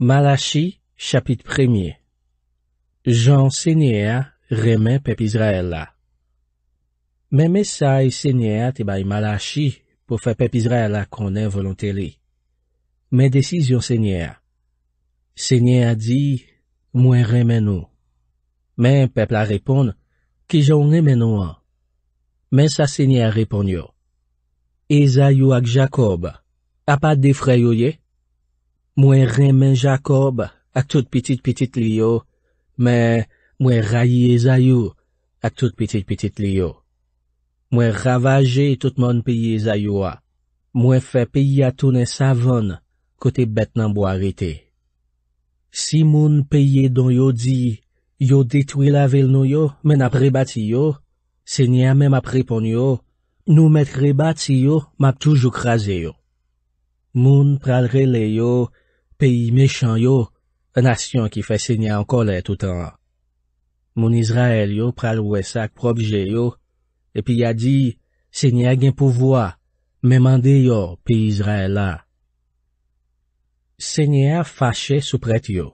Malachi, chapit premye Jan Senyea remen pep Izraela Men mesay Senyea te bay Malachi pou fe pep Izraela konen volantele. Men desizyon Senyea. Senyea di, mwen remen ou. Men pep la repon, ki jan remen ou an. Men sa Senyea repon yo. Eza yo ak Jacob, a pa defrayo ye? Mwen remen Jakob ak tout pitit-pitit liyo, men mwen rayye zayou ak tout pitit-pitit liyo. Mwen ravaje tout mwen peye zayouwa. Mwen fe peye atounen savon kote bet nan boarite. Si moun peye don yo di, yo detwe lavel nou yo men ap rebati yo, se nye ame map repon yo, nou met rebati yo map toujou krasi yo. Moun pralre le yo, peyi mechan yo, anasyon ki fè sènyan anko lè tout an. Moun Izrael yo pral wè sak probje yo, epi ya di, sènyan gen pouvoa, mè mande yo pi Izrael la. Sènyan fache sou pret yo.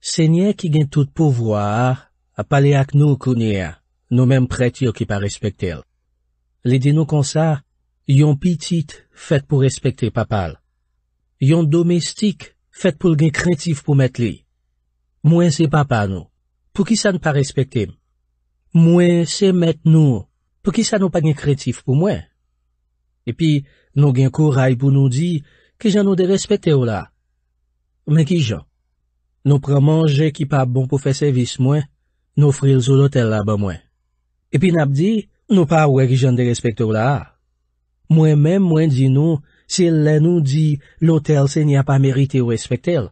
Sènyan ki gen tout pouvoa, a pale ak nou kounia, nou mèm pret yo ki pa respetel. Li di nou konsa, yon pitit fèt pou respetel papal, yon domestik fet pou l gen kretiv pou met li. Mwen se papa nou, pou ki sa n pa respektem. Mwen se met nou, pou ki sa nou pa gen kretiv pou mwen. Epi, nou gen kouray pou nou di, ki jan nou de respete ou la. Mwen ki jan, nou pran manje ki pa bon pou fe servis mwen, nou fril sou lotel la ba mwen. Epi nap di, nou pa wè ki jan de respete ou la. Mwen men mwen di nou, Se lè nou di, l'hotel se n'ya pa merite ou espek tel.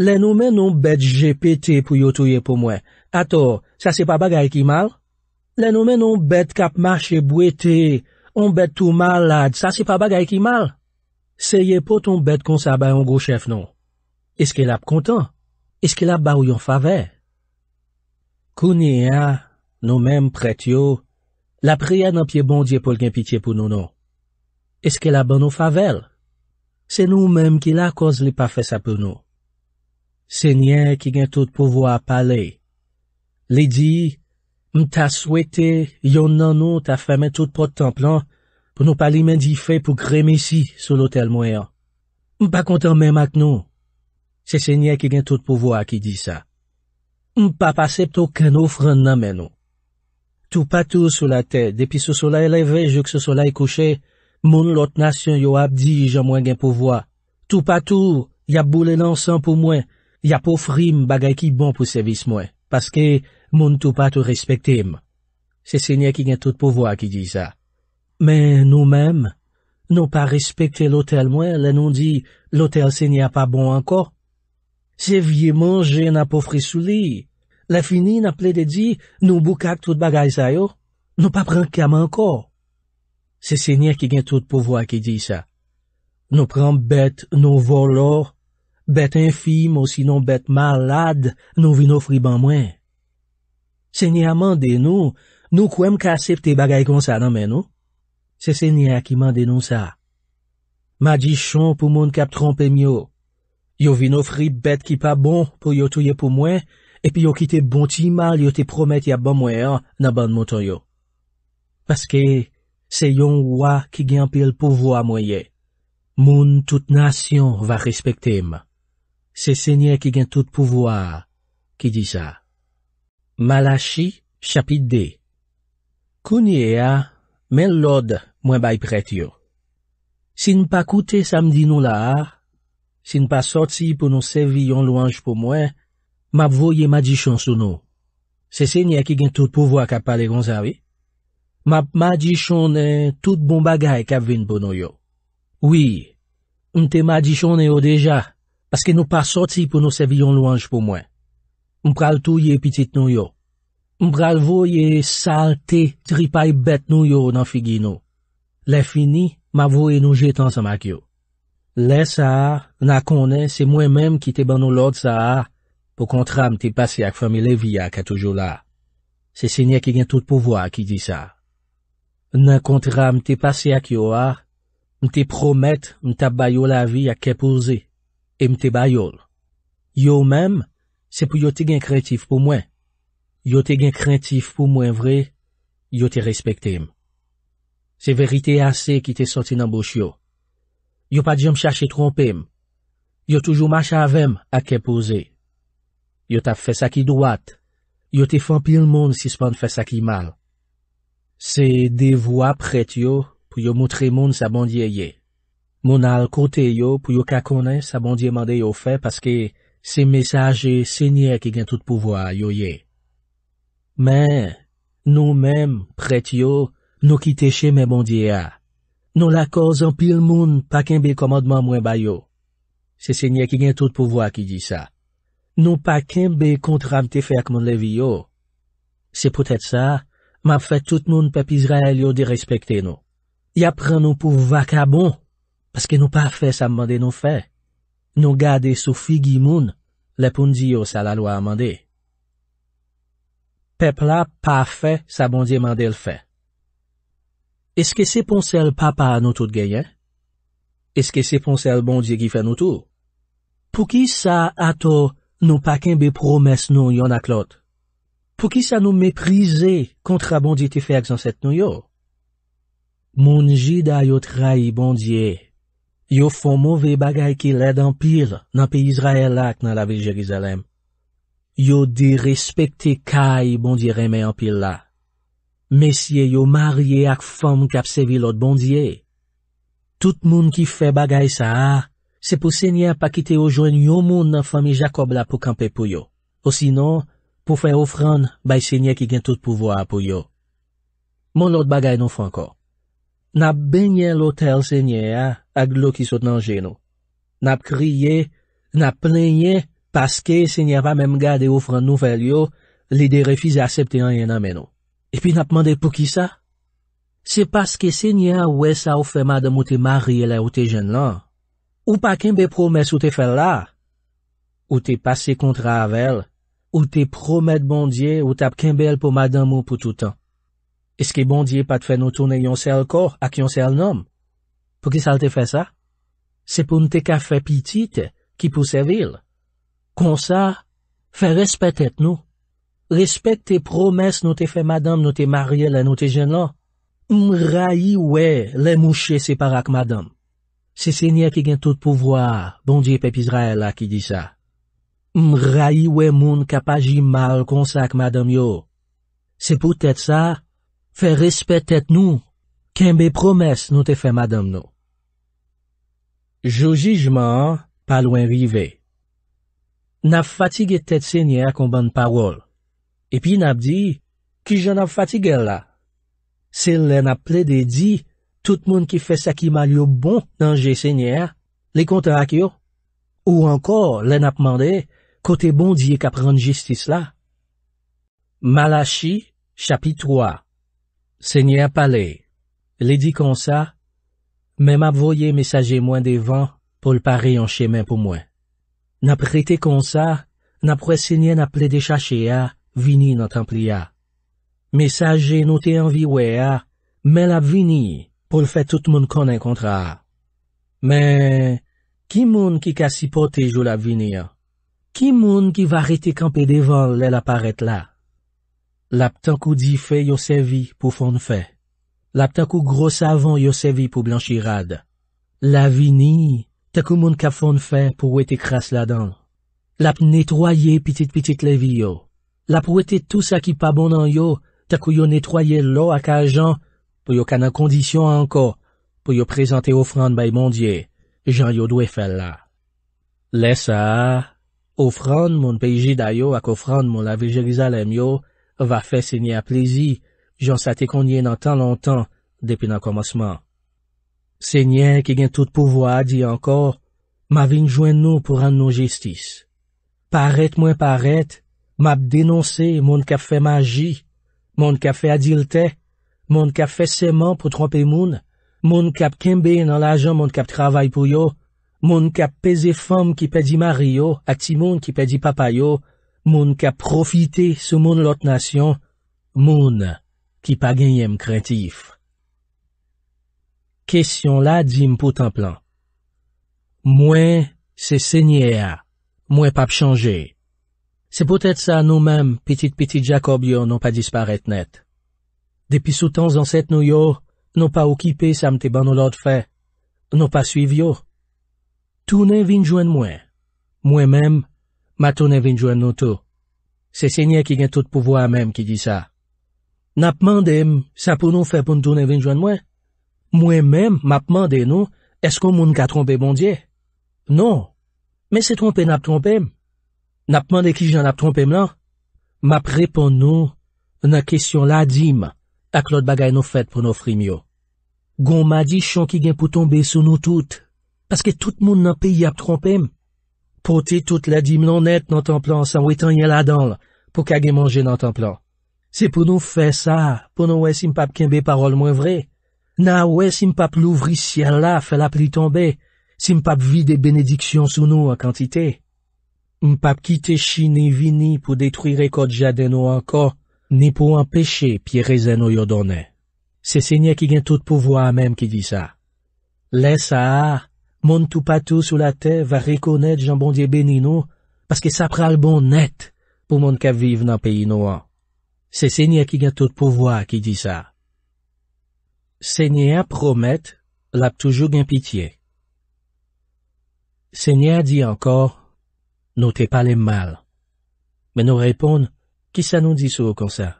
Lè nou men nou bet GPT pou yo touye pou mwen. Ato, sa se pa bagay ki mal? Lè nou men nou bet kapmache bwete, on bet tou malad, sa se pa bagay ki mal? Se ye poton bet konsa bay an gochef nou? Eske lap kontan? Eske lap ba ou yon fave? Kouni ya, nou menm pret yo, la priyè nan piye bondye pou lgen pitiye pou nou nou. Eske la ban nou favel? Se nou menm ki la konz li pa fè sa pou nou. Se nyen ki gen tout pouvo a pale. Li di, m ta swete yon nan nou ta fè men tout potan plan pou nou pale men di fè pou kremisi sou lotel mwen an. M pa kontan men mak nou. Se se nyen ki gen tout pouvo a ki di sa. M pa pasepto ken ou fran nan men nou. Tou patou sou la tèd, depi sou solay leve, jok sou solay kouche, se nyen ki gen tout pouvo a pale. Moun lot nasyon yo ap di jan mwen gen povwa. Tou patou, ya boule lansan pou mwen, ya pou frim bagay ki bon pou sevis mwen, paske moun tou patou respektem. Se senye ki gen tout povwa ki di sa. Men nou men, nou pa respekte lotel mwen, le nou di, lotel senye pa bon anko. Se vie manje na pou frisou li. Le fini na ple de di, nou bou kak tout bagay sayo. Nou pa pranke am anko. Se se nye ki gen tout pou vwa ki di sa. Nou pran bet nou volor, bet infime ou sinon bet malade, nou vi nou fri ban mwen. Se nye a mande nou, nou kwenm kasep te bagay kon sa nan men nou? Se se nye a ki mande nou sa. Ma di chon pou moun kap trompe myo. Yo vi nou fri bet ki pa bon pou yo tuye pou mwen, e pi yo ki te bonti mal yo te promette ya ban mwen nan ban moun toyo. Paske... Se yon wwa ki gen pil pouvo a mwenye. Moun tout nasyon va respekte m. Se se nye ki gen tout pouvo a, ki di sa. Malachi, chapit de. Kouni e a, men lode mwen bay pret yo. Si n pa koute samdi nou la a, si n pa sotsi pou nou sevi yon louange pou mwen, map voye majichon sou nou. Se se nye ki gen tout pouvo a kap pale gonzavi, Ma ma di chone eh, tout bon bagay ka vin pou nou yo. Oui, mte ma di chone yo deja, paske nou pa soti pou nou sevi yon louanj pou mwen. Mpral tou ye pitit nou yo. Mpral vo ye salte tripay bet nou yo nan figi nou. Le fini, ma vo ye nou jetan sa mak yo. Le sa, na kone, se mwen menm ki te ban nou lod sa, pou kontram te pase ak fomi le vi ak a toujou la. Se se nye ki gen tout pou vo ak ki di sa. Nan kontra mte pase ak yo a, mte promet mte abayol avi ak kepoze, e mte bayol. Yo menm, se pou yo te gen kreatif pou mwen. Yo te gen kreatif pou mwen vre, yo te respekte m. Se verite ase ki te sote nan bosh yo. Yo pa di m chache trompe m. Yo toujou m a chavem ak kepoze. Yo ta fes a ki dwat, yo te fan pil moun si span fes a ki mal. Se devwa pretyo pou yo moutre moun sa bondye ye. Moun al kote yo pou yo kakone sa bondye mande yo fe paske se mesaje se nye ki gen tout pouvoa yo ye. Men, nou menm pretyo nou kite che men bondye ya. Nou la koz an pil moun pa kenbe komadman mwen bayo. Se se nye ki gen tout pouvoa ki di sa. Nou pa kenbe kontramte fe ak moun levi yo. Se potet sa, M ap fè tout moun pep Izrael yo di respekte nou. Ya pran nou pou vakabon, paske nou pa fè sa mande nou fè. Nou gade sou figi moun, lepoun di yo sa la lo a mande. Pep la pa fè sa mande bon mande l fè. Eske se ponsel papa nou tout genyen? Eske se ponsel mande bon ki fè nou tout? Pou ki sa ato nou pa kenbe promes nou yon ak lote? Pou ki sa nou meprize kontra bondye te fe ak zanset nou yo? Moun jida yo trai bondye. Yo fon mouve bagay ki led anpil nan pi Izrael lak nan la vil Jerizalem. Yo de respekte kaj bondye reme anpil la. Mesye yo marye ak fam kapsevi lot bondye. Tout moun ki fe bagay sa a, se pou senye apakite yo jwen yo moun nan fami Jacob la pou kampe pou yo. Ou sinon, pou fè ofran bay sènyè ki gen tout pouvo apou yo. Mon lot bagay nou fè anko. Nap bènyè l'otel sènyè a, ak lò ki sot nan jè nou. Nap kriye, nap plènyè, paske sènyè pa mèm gade ofran nou fèl yo, li dè refize a septè an yè nan men nou. Epi nap mandè pou ki sa? Se paske sènyè wè sa ofèma de moutè mari e lè ou tè jèn lan. Ou pa kèm bè promès ou tè fèl la? Ou tè passe kontra avèl, Ou te promet bondye ou tap kembel pou madame ou pou toutan. Eske bondye pat fè nou tounen yon sè al kor ak yon sè al nom. Po ki sal te fè sa? Se pou nou te ka fè pitite ki pou sè vil. Kon sa, fè respet et nou. Respet te promes nou te fè madame nou te maryele nou te jenlan. Un rayi ouè le mouchè se para ak madame. Se se nye ki gen tout pouvoa bondye pepizra el la ki di sa. m rayi we moun kapaj imal konsak madam yo. Se pou tèt sa, fe respet tèt nou, kenbe promes nou te fè madam nou. Jouji jman, pa lwen rive. Nap fatigè tèt sènyè kon ban parol, epi nap di, ki jen ap fatigè la. Se lè nap ple de di, tout moun ki fè sakimal yo bon nan jè sènyè, li konta ak yo, ou ankor lè nap mande, Kote bon diye ka pran jistis la? Malachi, chapit 3 Senye ap pale, li di kon sa, men ap voye mesaje mwen devan pou l pare yon chemen pou mwen. Nap rete kon sa, nap re senye na ple de chache a, vini nan templi a. Mesaje nou te anvi we a, men ap vini pou l fe tout moun kon an kontra a. Men, ki moun ki kasi pote jou la vini a? Ki moun ki va rete kampe devan lè la paret la? Lap tenkou di fe yo sevi pou fon fe. Lap tenkou gros savan yo sevi pou blanchirad. La vini, tenkou moun kap fon fe pou wet ekras la dan. Lap netroyye pitit-pitit levi yo. Lap wete tout sa ki pa bonan yo, tenkou yo netroyye lo ak a jan, pou yo kanan kondisyon anko, pou yo prezante ofran bay mondye, jan yo dwe fel la. Lè sa... Ofran moun peji dayo ak ofran moun lave jelizalem yo va fe senye a plezi jan sate konye nan tan lontan depi nan komosman. Senye ki gen tout pouvoa di ankor, ma vin jwen nou pou ran nou jistis. Parete mwen parete, map denonse moun kap fe magi, moun kap fe adilte, moun kap fe seman pou trompe moun, moun kap kimbe nan lajan moun kap travay pou yo, Moun ka peze fom ki pe di mar yo, ak ti moun ki pe di papa yo, moun ka profite sou moun lot nasyon, moun ki pa genyem krentif. Kesyon la di m pou tan plan. Mwen se senye a, mwen pa p chanje. Se potet sa nou mem, petit-petit Jacob yo nou pa disparet net. Depi sou tan zanset nou yo, nou pa okipe samte ban nou lot fe, nou pa suiv yo. Tounen vin jwen mwen. Mwen men, ma tounen vin jwen nou tou. Se se nye ki gen tout pouvo a men ki di sa. Na pman dem, sa pou nou fe pou nou tounen vin jwen mwen? Mwen men, ma pman dem nou, esko moun ka trompe bondye? Non. Men se trompe nap trompe? Na pman dem ki jen nap trompe mlan? Ma pre pon nou, na kesyon la dim, ak lot bagay nou fet pou nou frim yo. Gon ma di chan ki gen pou tombe sou nou toute. paske tout moun nan peyi ap trompem. Pote tout la di mlon net nan tan plan san wetan yel adan la, pou kage manje nan tan plan. Se pou nou fe sa, pou nou wè si mpap kenbe parol mwen vre, nan wè si mpap louvri sien la fel ap li tombe, si mpap vi de benediksyon sou nou an kantite. Mpap ki te chi ni vini pou detwire kod jaden ou anko, ni pou anpeche pi rezen ou yodone. Se se nye ki gen tout pouvo a menm ki di sa. Le sa a, Moun tou patou sou la te va rekonet jan bondye beni nou, paske sa pral bon net pou moun ka vive nan peyi nou an. Se Senya ki gen tout pouvoi ki di sa. Senya promet, lap toujou gen pitiye. Senya di ankor, nou te palen mal. Men nou repon, ki sa nou di sou kon sa?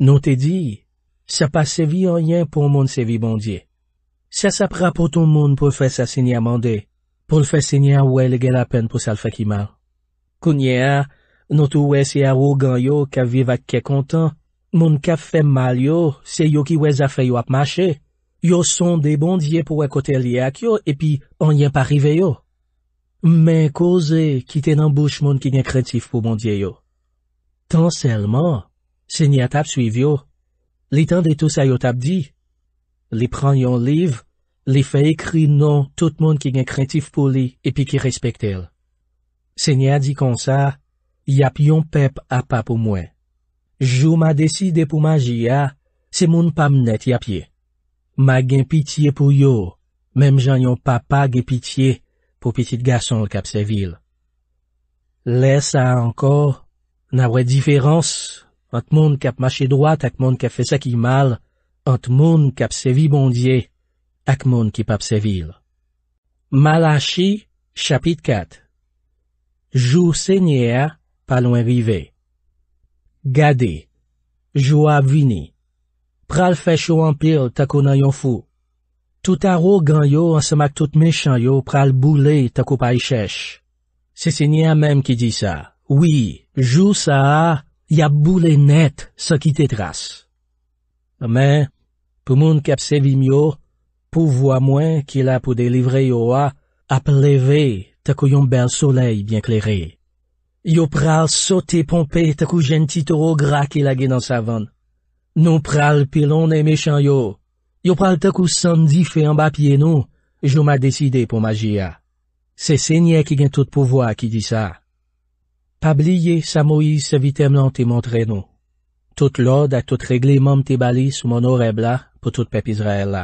Nou te di, sa pa sevi anyen pou moun sevi bondye. Sa sa pra pou ton moun pou l fè sa sinya mande, pou l fè sinya wè l gè la pen pou sal fè ki mal. Koun ye a, nou tou wè si a rou gan yo, kap viv ak ke kontan, moun kap fè mal yo, se yo ki wè zafè yo ap mache, yo son de bondye pou wè kote li ak yo, epi, an yen pa rive yo. Men koze ki ten an bouch moun ki nye kretif pou bondye yo. Tan selman, sinya tap suiv yo, li tan de tout sa yo tap di. Li pran yon liv, li fe ekri non tout moun ki gen krentif pou li epi ki respekte el. Se nye a di kon sa, yap yon pep apap ou mwen. Jou ma deside pou ma jya, se moun pa mnet yapye. Ma gen pitiye pou yo, mem jan yon papa gen pitiye pou pitit gason l kap se vil. Le sa anko, nan wè diferans, ak moun kap mache dwat ak moun kap fese ki mal, Ot moun kapsevi bondye, ak moun ki papsevil. Malachi, chapit 4 Jou sènyè, pa lwen rive. Gade, jou ap vini. Pral fèch yo anpil tako nan yon fou. Tout aro gan yo ansamak tout mechan yo pral boule tako pa i chèch. Se sènyè mèm ki di sa. Oui, jou sa, ya boule net sa ki te tras. Men, pou moun kapse vim yo, pou vwa mwen ki la pou delivre yo a, ap leve takou yon bel soley bien kleri. Yo pral sote pompe takou jenti toro gra ki lage nan savon. Non pral pilon e mechan yo. Yo pral takou sandi fe yon bapye nou, jouman deside pou magi ya. Se se nye ki gen tout pou vwa ki di sa. Pabliye sa moye se vitem lan te montre nou. Tout lod ak tout regleman mte balis moun o reb la pou tout pep Izrael la.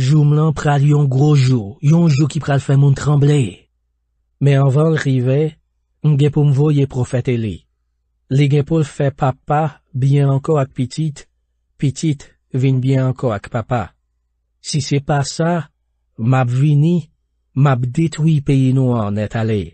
Jou mlan pral yon grojou, yon jou ki pral fe moun tremble. Me anvan lrive, mge pou mvo ye profete li. Li gen pou lfe papa, bin anko ak pitit, pitit vin bin anko ak papa. Si se pa sa, map vini, map detwi pe yi nou an net ale.